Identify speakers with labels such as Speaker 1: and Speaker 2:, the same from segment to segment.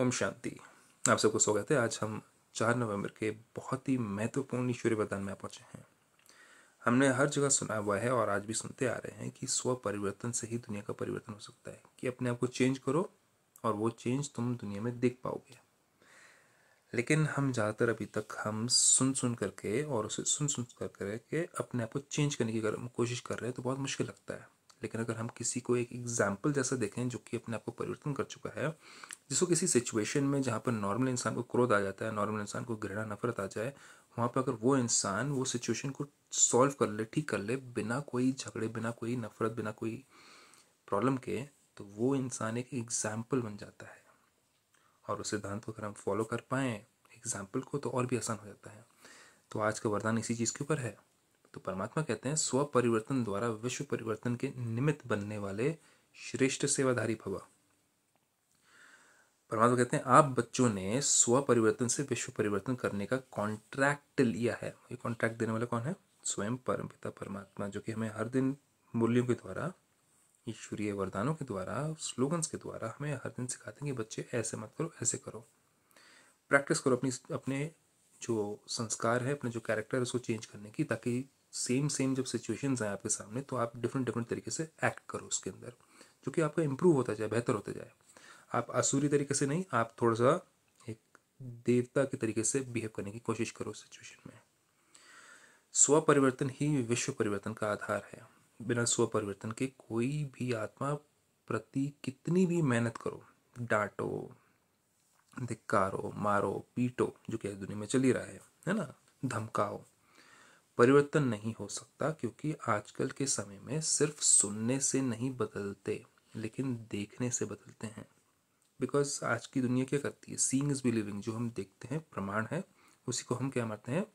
Speaker 1: ओम शांति आप सबको स्वागत है आज हम चार नवंबर के बहुत ही महत्वपूर्ण ईश्वरीय वरदान में पहुंचे हैं हमने हर जगह सुना हुआ है और आज भी सुनते आ रहे हैं कि स्व परिवर्तन से ही दुनिया का परिवर्तन हो सकता है कि अपने आप को चेंज करो और वो चेंज तुम दुनिया में देख पाओगे लेकिन हम ज़्यादातर अभी तक हम सुन सुन करके और उसे सुन सुन कर करके अपने आप को चेंज करने की कोशिश कर रहे हैं तो बहुत मुश्किल लगता है लेकिन अगर हम किसी को एक एग्जाम्पल जैसा देखें जो कि अपने आप को परिवर्तन कर चुका है जिसको किसी सिचुएशन में जहाँ पर नॉर्मल इंसान को क्रोध आ जाता है नॉर्मल इंसान को घृणा नफरत आ जाए वहाँ पर अगर वो इंसान वो सिचुएशन को सॉल्व कर ले ठीक कर ले बिना कोई झगड़े बिना कोई नफरत बिना कोई प्रॉब्लम के तो वो इंसान एक एग्जाम्पल बन जाता है और उस सिद्धांत को अगर हम फॉलो कर पाएँ एग्जाम्पल को तो और भी आसान हो जाता है तो आज का वरदान इसी चीज़ के ऊपर है तो परमात्मा कहते हैं स्व परिवर्तन द्वारा विश्व परिवर्तन के निमित्त बनने वाले श्रेष्ठ सेवाधारी भवा परमात्मा कहते हैं आप बच्चों ने स्व परिवर्तन से विश्व परिवर्तन करने का कॉन्ट्रैक्ट लिया है ये कॉन्ट्रैक्ट देने वाला कौन है स्वयं परम पिता परमात्मा जो कि हमें हर दिन मूल्यों के द्वारा ईश्वरीय वरदानों के द्वारा स्लोगन्स के द्वारा हमें हर दिन सिखाते हैं कि बच्चे ऐसे मत करो ऐसे करो प्रैक्टिस करो अपनी अपने जो संस्कार है अपने जो कैरेक्टर है उसको चेंज करने की ताकि सेम सेम जब सिचुएशंस आए आपके सामने तो आप डिफरेंट डिफरेंट तरीके से एक्ट करो उसके अंदर जो कि आपका इम्प्रूव होता जाए बेहतर होता जाए आप आसूरी तरीके से नहीं आप थोड़ा सा एक देवता के तरीके से बिहेव करने की कोशिश करो सिचुएशन में स्व परिवर्तन ही विश्व परिवर्तन का आधार है बिना स्व परिवर्तन के कोई भी आत्मा प्रति कितनी भी मेहनत करो डांटो धिक्कारो मारो पीटो जो कि दुनिया में चली रहा है है ना धमकाओ परिवर्तन नहीं हो सकता क्योंकि आजकल के समय में सिर्फ सुनने से नहीं बदलते लेकिन देखने से बदलते हैं बिकॉज आज की दुनिया क्या करती है सींग इज बिलीविंग जो हम देखते हैं प्रमाण है उसी को हम क्या मानते हैं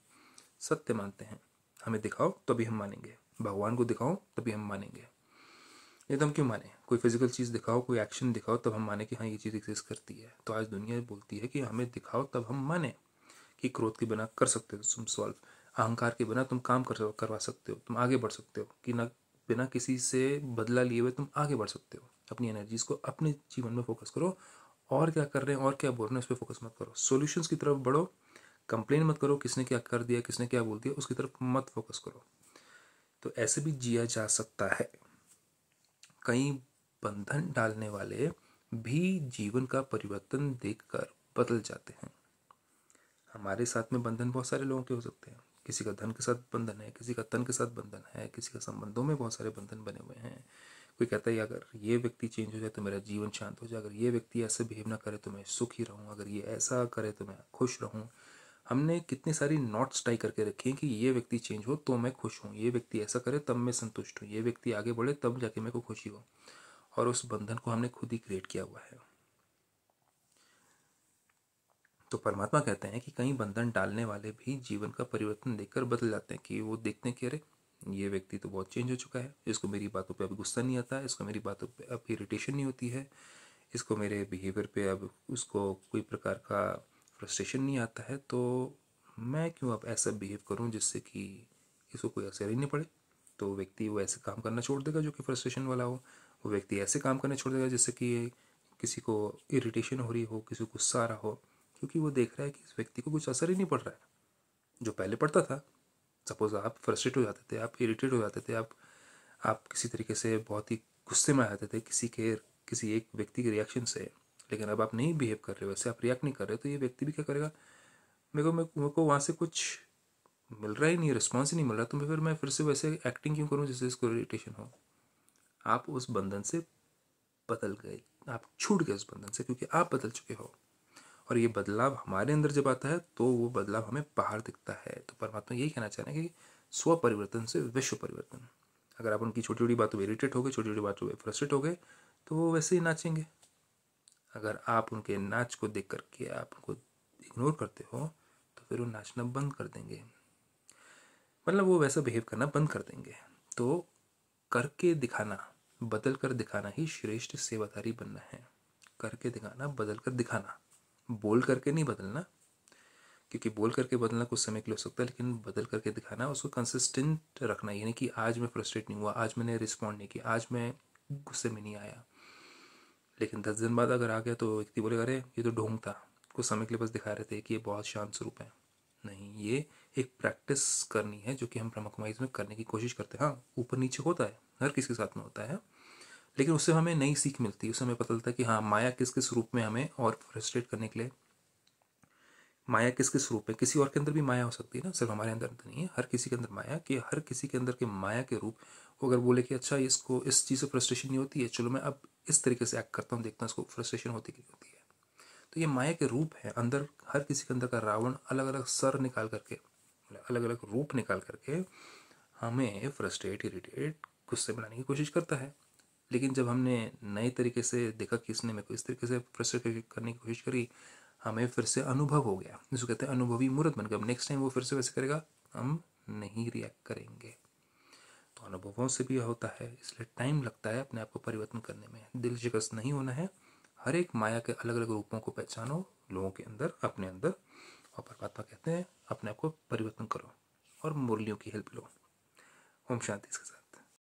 Speaker 1: सत्य मानते हैं हमें दिखाओ तभी हम मानेंगे भगवान को दिखाओ तभी हम मानेंगे एकदम क्यों माने कोई फिजिकल चीज़ दिखाओ कोई एक्शन दिखाओ तब हम माने कि हाँ ये चीज़ एग्जिस्ट करती है तो आज दुनिया बोलती है कि हमें दिखाओ तब हम माने कि क्रोध के बिना कर सकते हो तुम सॉल्व अहंकार के बिना तुम काम कर करवा सकते हो तुम आगे बढ़ सकते हो कि ना बिना किसी से बदला लिए हुए तुम आगे बढ़ सकते हो अपनी एनर्जीज को अपने जीवन में फोकस करो और क्या कर रहे हैं और क्या बोल रहे हैं उस पर फोकस मत करो सोल्यूशन की तरफ बढ़ो कंप्लेन मत करो किसने क्या कर दिया किसने क्या बोल दिया उसकी तरफ मत फोकस करो तो ऐसे भी जिया जा सकता है कई बंधन डालने वाले भी जीवन का परिवर्तन देखकर बदल जाते हैं हमारे साथ में बंधन बहुत सारे लोगों के हो सकते हैं किसी का धन के साथ बंधन है किसी का तन के साथ बंधन है किसी का संबंधों में बहुत सारे बंधन बने हुए हैं कोई कहता है अगर ये व्यक्ति चेंज हो जाए तो मेरा जीवन शांत हो जाए अगर ये व्यक्ति ऐसे बिहेव ना करे तो मैं सुखी रहूँ अगर ये ऐसा करे तो मैं खुश रहूँ हमने कितनी सारी नॉट्स टाई करके रखी हैं कि ये व्यक्ति चेंज हो तो मैं खुश हूँ ये व्यक्ति ऐसा करे तब मैं संतुष्ट हूँ ये व्यक्ति आगे बढ़े तब जाके मेरे को खुशी हो और उस बंधन को हमने खुद ही क्रिएट किया हुआ है तो परमात्मा कहते हैं कि कई बंधन डालने वाले भी जीवन का परिवर्तन देखकर बदल जाते हैं कि वो देखते हैं कि अरे ये व्यक्ति तो बहुत चेंज हो चुका है इसको मेरी बातों पे अब गुस्सा नहीं आता इसको मेरी बातों पे अब इरिटेशन नहीं होती है इसको मेरे बिहेवियर पे अब उसको कोई प्रकार का फ्रस्ट्रेशन नहीं आता है तो मैं क्यों अब ऐसा बिहेव करूं जिससे कि इसको कोई असर ही नहीं पड़े तो व्यक्ति वो ऐसे काम करना छोड़ देगा जो कि फ्रस्ट्रेशन वाला हो वो व्यक्ति ऐसे काम करना छोड़ देगा जिससे कि किसी को इरिटेशन हो रही हो किसी को गुस्सा आ रहा हो क्योंकि वो देख रहा है कि इस व्यक्ति को कुछ असर ही नहीं पड़ रहा है जो पहले पड़ता था सपोज़ आप फ्रस्ट्रेट हो जाते थे आप इरीटेट हो जाते थे आप आप किसी तरीके से बहुत ही गुस्से में आ जाते थे किसी के किसी एक व्यक्ति के रिएक्शन से लेकिन अब आप नहीं बिहेव कर रहे हो वैसे आप रिएक्ट नहीं कर रहे तो ये व्यक्ति भी क्या करेगा मेरे को मेरे को वहाँ से कुछ मिल रहा ही नहीं रिस्पॉन्स ही नहीं मिल रहा तो मैं फिर मैं फिर से वैसे एक्टिंग क्यों करूँ जिससे इसको इरिटेशन हो आप उस बंधन से बदल गए आप छूट गए उस बंधन से क्योंकि आप बदल चुके हो और ये बदलाव हमारे अंदर जब आता है तो वो बदलाव हमें बाहर दिखता है तो परमात्मा यही कहना चाह रहे हैं कि स्व परिवर्तन से विश्व परिवर्तन अगर आप उनकी छोटी छोटी बातों में इरिटेट हो गए छोटी छोटी बातों में फ्रस्ट्रेट हो गए तो वो वैसे ही नाचेंगे अगर आप उनके नाच को देख करके आप उनको इग्नोर करते हो तो फिर वो नाचना बंद कर देंगे मतलब वो वैसा बिहेव करना बंद कर देंगे तो करके दिखाना बदल कर दिखाना ही श्रेष्ठ सेवाधारी बनना है करके दिखाना बदल कर दिखाना बोल करके नहीं बदलना क्योंकि बोल करके बदलना कुछ समय के लिए हो सकता है लेकिन बदल करके दिखाना उसको कंसिस्टेंट रखना यानी कि आज मैं फ्रस्ट्रेट नहीं हुआ आज मैंने रिस्पॉन्ड नहीं किया आज मैं गुस्से में नहीं आया लेकिन दस दिन बाद अगर आ गया तो व्यक्ति बोलेगा अरे ये तो ढोंग था कुछ समय के लिए बस दिखा रहे थे कि ये बहुत शांत स्वरूप है नहीं ये एक प्रैक्टिस करनी है जो कि हम ब्रह्म में करने की कोशिश करते हैं हाँ ऊपर नीचे होता है हर किसी के साथ में होता है लेकिन उससे हमें नई सीख मिलती है उससे हमें पता चलता है कि हाँ माया किस किस रूप में हमें और फ्रस्ट्रेट करने के लिए माया किस किस रूप में किसी और के अंदर भी माया हो सकती है ना सिर्फ हमारे अंदर तो नहीं है हर किसी के अंदर माया कि हर किसी के अंदर के माया के रूप अगर बोले कि अच्छा इसको इस चीज़ से फ्रस्ट्रेशन नहीं होती है चलो मैं अब इस तरीके से एक्ट करता हूँ देखता हूँ इसको फ्रस्ट्रेशन होती होती है तो ये माया के रूप है अंदर हर किसी के अंदर का रावण अलग अलग सर निकाल करके मतलब अलग अलग रूप निकाल करके हमें फ्रस्ट्रेट इरीटेट गुस्से बनाने की कोशिश करता है लेकिन जब हमने नए तरीके से देखा कि इसने मेरे को इस तरीके से फ्रस्ट्रेट करने की कोशिश करी हमें फिर से अनुभव हो गया जिसको कहते हैं अनुभवी मूर्त बन गया नेक्स्ट टाइम वो फिर से वैसे करेगा हम नहीं रिएक्ट करेंगे तो अनुभवों से भी होता है इसलिए टाइम लगता है अपने आप को परिवर्तन करने में दिल शिकस्त नहीं होना है हर एक माया के अलग अलग रूपों को पहचानो लोगों के अंदर अपने अंदर और परमात्मा कहते हैं अपने आप को परिवर्तन करो और मुरलियों की हेल्प लो ओम शांति इसके साथ